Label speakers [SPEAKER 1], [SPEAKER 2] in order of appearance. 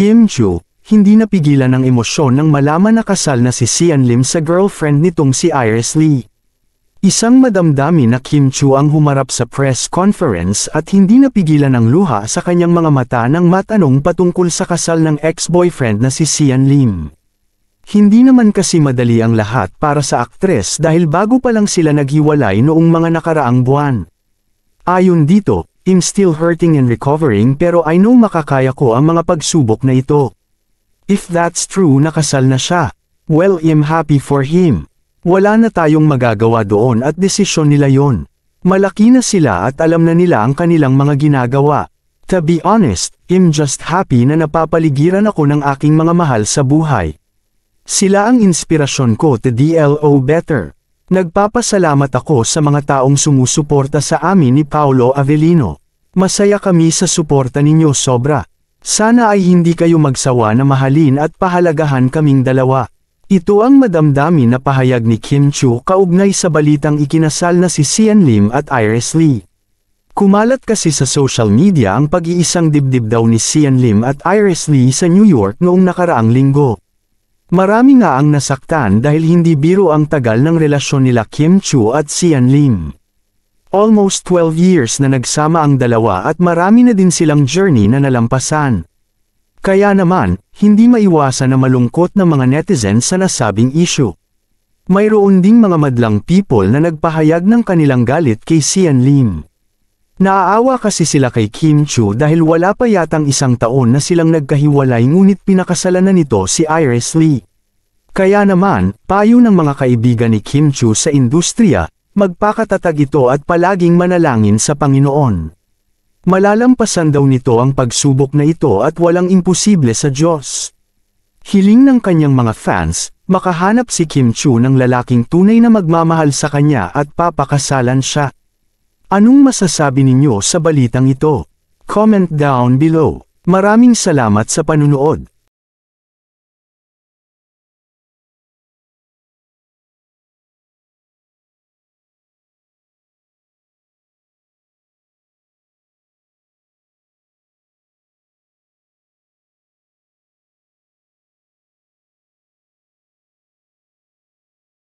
[SPEAKER 1] Kim Ju, hindi napigilan ang emosyon nang malaman na kasal na si Sian Lim sa girlfriend nitong si Iris Lee. Isang madamdami na Kim Chu ang humarap sa press conference at hindi napigilan ang luha sa kanyang mga mata nang matanong patungkol sa kasal ng ex-boyfriend na si Sian Lim. Hindi naman kasi madali ang lahat para sa aktres dahil bago pa lang sila naghiwalay noong mga nakaraang buwan. Ayon dito, I'm still hurting and recovering pero I know makakaya ko ang mga pagsubok na ito. If that's true nakasal na siya. Well I'm happy for him. Wala na tayong magagawa doon at desisyon nila yon. Malaki na sila at alam na nila ang kanilang mga ginagawa. To be honest, I'm just happy na napapaligiran ako ng aking mga mahal sa buhay. Sila ang inspirasyon ko to DLO better. Nagpapasalamat ako sa mga taong sumusuporta sa amin ni Paolo Avellino. Masaya kami sa suporta ninyo sobra. Sana ay hindi kayo magsawa na mahalin at pahalagahan kaming dalawa. Ito ang madamdamin na pahayag ni Kim Chu kaugnay sa balitang ikinasal na si Sian Lim at Iris Lee. Kumalat kasi sa social media ang pag-iisang dibdib daw ni Sian Lim at Iris Lee sa New York noong nakaraang linggo. Marami nga ang nasaktan dahil hindi biro ang tagal ng relasyon nila Kim Chu at Sian Lim. Almost 12 years na nagsama ang dalawa at marami na din silang journey na nalampasan. Kaya naman, hindi maiwasan na malungkot ng mga netizens sa nasabing issue. Mayroon ding mga madlang people na nagpahayag ng kanilang galit kay Sian Lim. Naaawa kasi sila kay Kim Chu dahil wala pa yatang isang taon na silang nagkahiwalay ngunit pinakasalan na nito si Iris Lee. Kaya naman, payo ng mga kaibigan ni Kim Chu sa industriya, magpakatatag ito at palaging manalangin sa Panginoon. Malalampasan daw nito ang pagsubok na ito at walang imposible sa Diyos. Hiling ng kanyang mga fans, makahanap si Kim Chu ng lalaking tunay na magmamahal sa kanya at papakasalan siya. Anong masasabi ninyo sa balitang ito? Comment down below. Maraming salamat sa panunood.